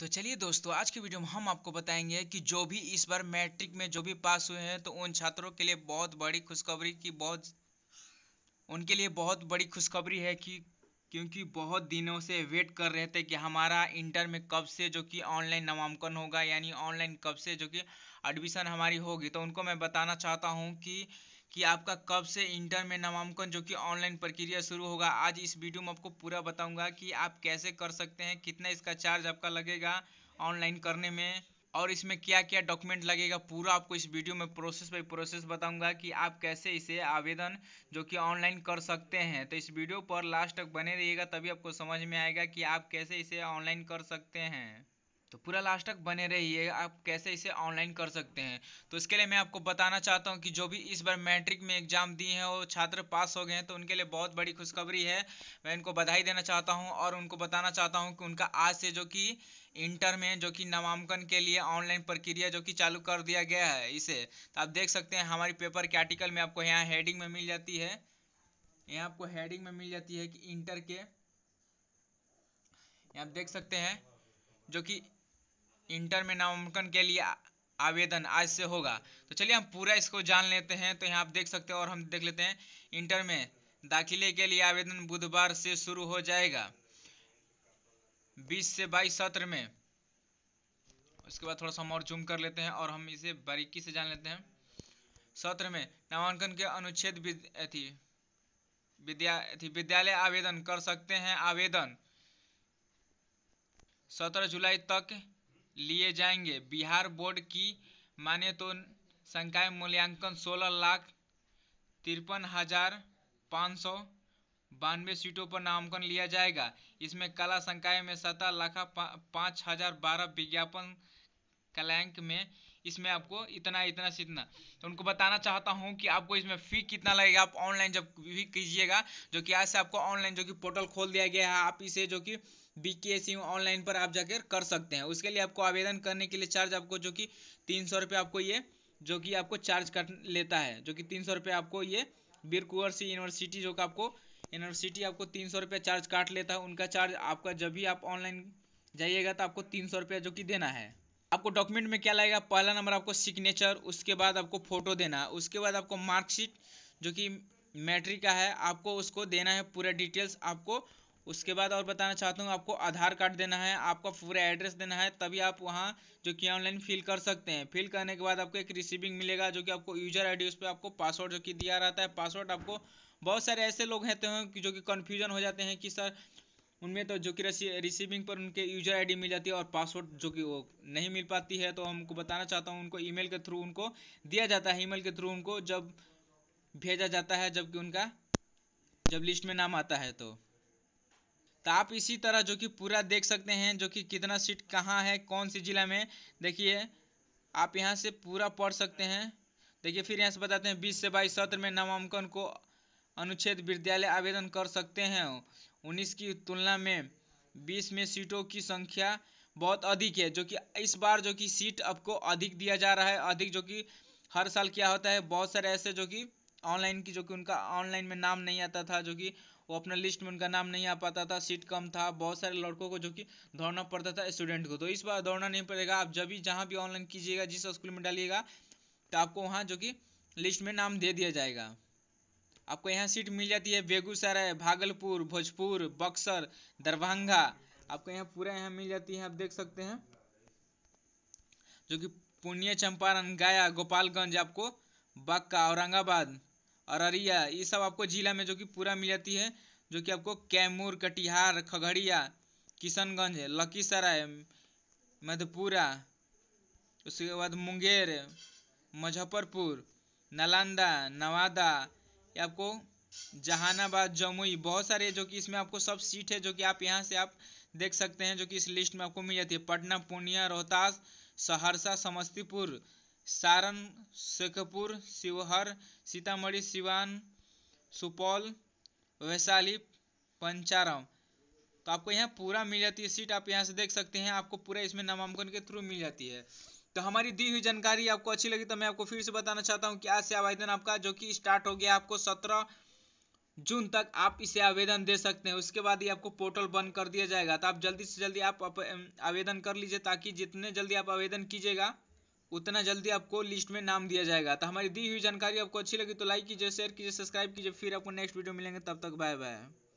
तो चलिए दोस्तों आज की वीडियो में हम आपको बताएंगे कि जो भी इस बार मैट्रिक में जो भी पास हुए हैं तो उन छात्रों के लिए बहुत बड़ी खुशखबरी की बहुत उनके लिए बहुत बड़ी खुशखबरी है कि क्योंकि बहुत दिनों से वेट कर रहे थे कि हमारा इंटर में कब से जो कि ऑनलाइन नामांकन होगा यानी ऑनलाइन कब से जो कि एडमिशन हमारी होगी तो उनको मैं बताना चाहता हूँ कि कि आपका कब से इंटर में नामांकन जो कि ऑनलाइन प्रक्रिया शुरू होगा आज इस वीडियो में आपको पूरा बताऊंगा कि आप कैसे कर सकते हैं कितना इसका चार्ज आपका लगेगा ऑनलाइन करने में और इसमें क्या क्या डॉक्यूमेंट लगेगा पूरा आपको इस वीडियो में प्रोसेस बाई प्रोसेस बताऊंगा कि आप कैसे इसे आवेदन जो कि ऑनलाइन कर सकते हैं तो इस वीडियो पर लास्ट तक बने रहिएगा तभी आपको समझ में आएगा कि आप कैसे इसे ऑनलाइन कर सकते हैं तो पूरा लास्ट तक बने रहिए आप कैसे इसे ऑनलाइन कर सकते हैं तो इसके लिए मैं आपको बताना चाहता हूं कि जो भी इस बार मैट्रिक में एग्जाम दिए हैं वो छात्र पास हो गए हैं तो उनके लिए बहुत बड़ी खुशखबरी है मैं इनको बधाई देना चाहता हूं और उनको बताना चाहता हूं कि उनका आज से जो कि इंटर में जो कि नामांकन के लिए ऑनलाइन प्रक्रिया जो कि चालू कर दिया गया है इसे तो आप देख सकते हैं हमारी पेपर के आर्टिकल में आपको यहाँ हेडिंग में मिल जाती है यहाँ आपको हेडिंग में मिल जाती है कि इंटर के आप देख सकते हैं जो कि इंटर में नामांकन के लिए आवेदन आज से होगा तो चलिए हम पूरा इसको जान लेते हैं तो यहाँ आप देख सकते हैं और हम देख लेते हैं इंटर में दाखिले के लिए आवेदन बुधवार से शुरू हो जाएगा 20 से 22 सत्र में उसके बाद थोड़ा सा और जूम कर लेते हैं और हम इसे बारीकी से जान लेते हैं सत्र में नामांकन के अनुच्छेद विद्या विद्यालय आवेदन कर सकते हैं आवेदन 17 जुलाई तक लिए जाएंगे बिहार बोर्ड की माने तो संकाय मूल्यांकन सोलह लाख तिरपन हजार पाँच सौ बानवे सीटों पर नामांकन लिया जाएगा इसमें कला संकाय में सत्रह लाख पाँच हजार बारह विज्ञापन कलैंक में इसमें आपको इतना इतना से इतना तो उनको बताना चाहता हूँ कि आपको इसमें फ़ी कितना लगेगा आप ऑनलाइन जब भी कीजिएगा जो कि आज से आपको ऑनलाइन जो कि पोर्टल खोल दिया गया है आप इसे जो कि बी ऑनलाइन पर आप जाकर कर सकते हैं उसके लिए आपको आवेदन करने के लिए चार्ज आपको जो कि तीन सौ रुपये आपको ये जो कि आपको चार्ज कर लेता है जो कि तीन सौ रुपये आपको ये बीरकुअर कुंवर यूनिवर्सिटी जो कि आपको यूनिवर्सिटी आपको तीन सौ रुपये चार्ज काट लेता है उनका चार्ज आपका जब भी आप ऑनलाइन जाइएगा तो आपको तीन सौ रुपया जो कि देना है आपको डॉक्यूमेंट में क्या लगेगा पहला नंबर आपको सिग्नेचर उसके बाद आपको फोटो देना है उसके बाद आपको मार्कशीट जो कि मैट्रिक का है आपको उसको देना है पूरा डिटेल्स आपको उसके बाद और बताना चाहता हूँ आपको आधार कार्ड देना है आपका पूरा एड्रेस देना है तभी आप वहाँ जो कि ऑनलाइन फिल कर सकते हैं फिल करने के बाद आपको एक रिसीविंग मिलेगा जो कि आपको यूजर आई डी उस पर आपको पासवर्ड जो कि दिया रहता है पासवर्ड आपको बहुत सारे ऐसे लोग रहते हैं तो जो कि कन्फ्यूजन हो जाते हैं कि सर उनमें तो जो कि रिसीविंग पर उनके यूजर आईडी मिल जाती है और पासवर्ड जो कि वो नहीं मिल पाती है तो हमको बताना चाहता हूँ उनको ईमेल के थ्रू उनको दिया जाता है ईमेल के थ्रू उनको जब भेजा जाता है जबकि उनका जब लिस्ट में नाम आता है तो।, तो आप इसी तरह जो कि पूरा देख सकते हैं जो कि कितना सीट कहाँ है कौन सी ज़िला में देखिए आप यहाँ से पूरा पढ़ सकते हैं देखिए फिर यहाँ से बताते हैं 20 से 22 सत्र में नामांकन को अनुच्छेद विद्यालय आवेदन कर सकते हैं उन्नीस की तुलना में बीस में सीटों की संख्या बहुत अधिक है जो कि इस बार जो कि सीट आपको अधिक दिया जा रहा है अधिक जो कि हर साल क्या होता है बहुत सारे ऐसे जो कि ऑनलाइन की जो कि उनका ऑनलाइन में नाम नहीं आता था जो कि वो अपना लिस्ट में उनका नाम नहीं आ पाता था सीट कम था बहुत सारे लड़कों को जो कि दौड़ना पड़ता था स्टूडेंट को तो इस बार दौड़ना नहीं पड़ेगा आप जब भी जहाँ भी ऑनलाइन कीजिएगा जिस स्कूल में डालिएगा तो आपको वहाँ जो कि लिस्ट में नाम दे दिया जाएगा आपको यहाँ सीट मिल जाती है बेगूसराय भागलपुर भोजपुर बक्सर दरभंगा आपको यहाँ पूरा यहाँ मिल जाती है आप देख सकते हैं जो कि पूर्णिया चंपारण गया गोपालगंज आपको बक्का औरंगाबाद अररिया ये सब आपको जिला में जो कि पूरा मिल जाती है जो कि आपको कैमूर कटिहार खगड़िया किशनगंज लखीसराय मधेपुरा उसके बाद मुंगेर मुजफ्फरपुर नालंदा नवादा ये आपको जहानाबाद जमुई बहुत सारे जो कि इसमें आपको सब सीट है जो कि आप यहाँ से आप देख सकते हैं जो कि इस लिस्ट में आपको मिल जाती है पटना पूर्णिया रोहतास सहरसा समस्तीपुर सारण शेखपुर शिवहर सीतामढ़ी सिवान सुपौल वैशाली पंचारम तो आपको यहाँ पूरा मिल जाती है सीट आप यहाँ से देख सकते हैं आपको पूरा इसमें नामांकन के थ्रू मिल जाती है तो हमारी दी हुई जानकारी आपको अच्छी लगी तो मैं आपको फिर से बताना चाहता हूँ कि आज से आवेदन आपका जो कि स्टार्ट हो गया आपको सत्रह जून तक आप इसे आवेदन दे सकते हैं उसके बाद ही आपको पोर्टल बंद कर दिया जाएगा तो आप जल्दी से जल्दी आप आवेदन कर लीजिए ताकि जितने जल्दी आप आवेदन कीजिएगा उतना जल्दी आपको लिस्ट में नाम दिया जाएगा तो हमारी दी हुई जानकारी आपको अच्छी लगी तो लाइक कीजिए शेयर कीजिए सब्सक्राइब कीजिए फिर आपको नेक्स्ट वीडियो मिलेंगे तब तक बाय बाय